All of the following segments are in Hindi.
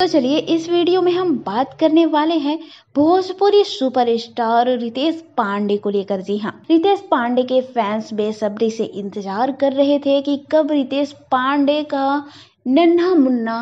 तो चलिए इस वीडियो में हम बात करने वाले हैं भोजपुरी सुपरस्टार रितेश पांडे को लेकर जी हाँ रितेश पांडे के फैंस बेसब्री से इंतजार कर रहे थे कि कब रितेश पांडे का नन्हा मुन्ना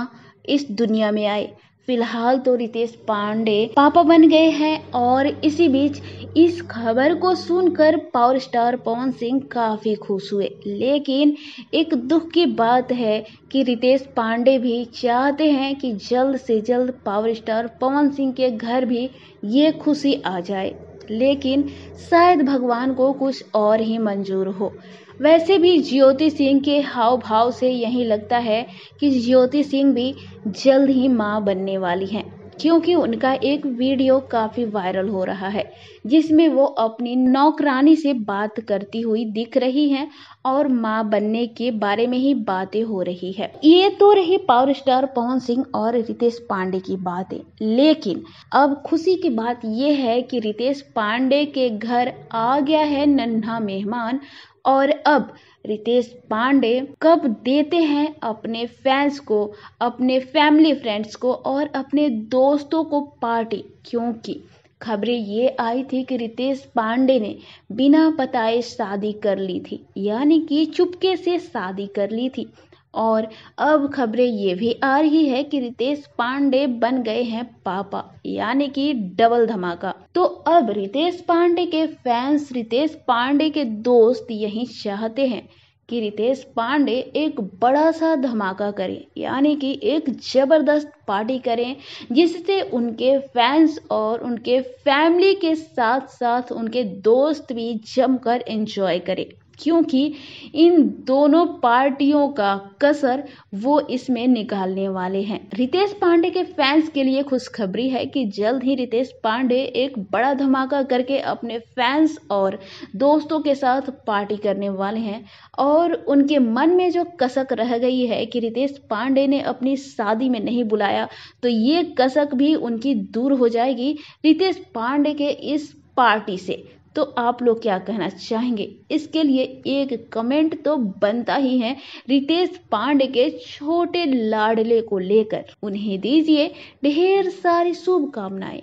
इस दुनिया में आए फिलहाल तो रितेश पांडे पापा बन गए हैं और इसी बीच इस खबर को सुनकर पावर स्टार पवन सिंह काफ़ी खुश हुए लेकिन एक दुख की बात है कि रितेश पांडे भी चाहते हैं कि जल्द से जल्द पावर स्टार पवन सिंह के घर भी ये खुशी आ जाए लेकिन शायद भगवान को कुछ और ही मंजूर हो वैसे भी ज्योति सिंह के हाव भाव से यही लगता है कि ज्योति सिंह भी जल्द ही माँ बनने वाली हैं क्योंकि उनका एक वीडियो काफ़ी वायरल हो रहा है जिसमें वो अपनी नौकरानी से बात करती हुई दिख रही हैं और माँ बनने के बारे में ही बातें हो रही है ये तो रही पावर स्टार पवन सिंह और रितेश पांडे की बातें लेकिन अब खुशी की बात यह है कि रितेश पांडे के घर आ गया है नन्हा मेहमान और अब रितेश पांडे कब देते हैं अपने फैंस को अपने फैमिली फ्रेंड्स को और अपने दोस्तों को पार्टी क्योंकि खबरें ये आई थी कि रितेश पांडे ने बिना बताए शादी कर ली थी यानी कि चुपके से शादी कर ली थी और अब खबरें ये भी आ रही है कि रितेश पांडे बन गए हैं पापा यानी कि डबल धमाका तो अब रितेश पांडे के फैंस रितेश पांडे के दोस्त यही चाहते हैं कि रितेश पांडे एक बड़ा सा धमाका करें यानी कि एक ज़बरदस्त पार्टी करें जिससे उनके फैंस और उनके फैमिली के साथ साथ उनके दोस्त भी जमकर एंजॉय करें क्योंकि इन दोनों पार्टियों का कसर वो इसमें निकालने वाले हैं रितेश पांडे के फैंस के लिए खुशखबरी है कि जल्द ही रितेश पांडे एक बड़ा धमाका करके अपने फैंस और दोस्तों के साथ पार्टी करने वाले हैं और उनके मन में जो कसक रह गई है कि रितेश पांडे ने अपनी शादी में नहीं बुलाया तो ये कसक भी उनकी दूर हो जाएगी रितेश पांडे के इस पार्टी से तो आप लोग क्या कहना चाहेंगे इसके लिए एक कमेंट तो बनता ही है रितेश पांडे के छोटे लाडले को लेकर उन्हें दीजिए ढेर सारी शुभकामनाएं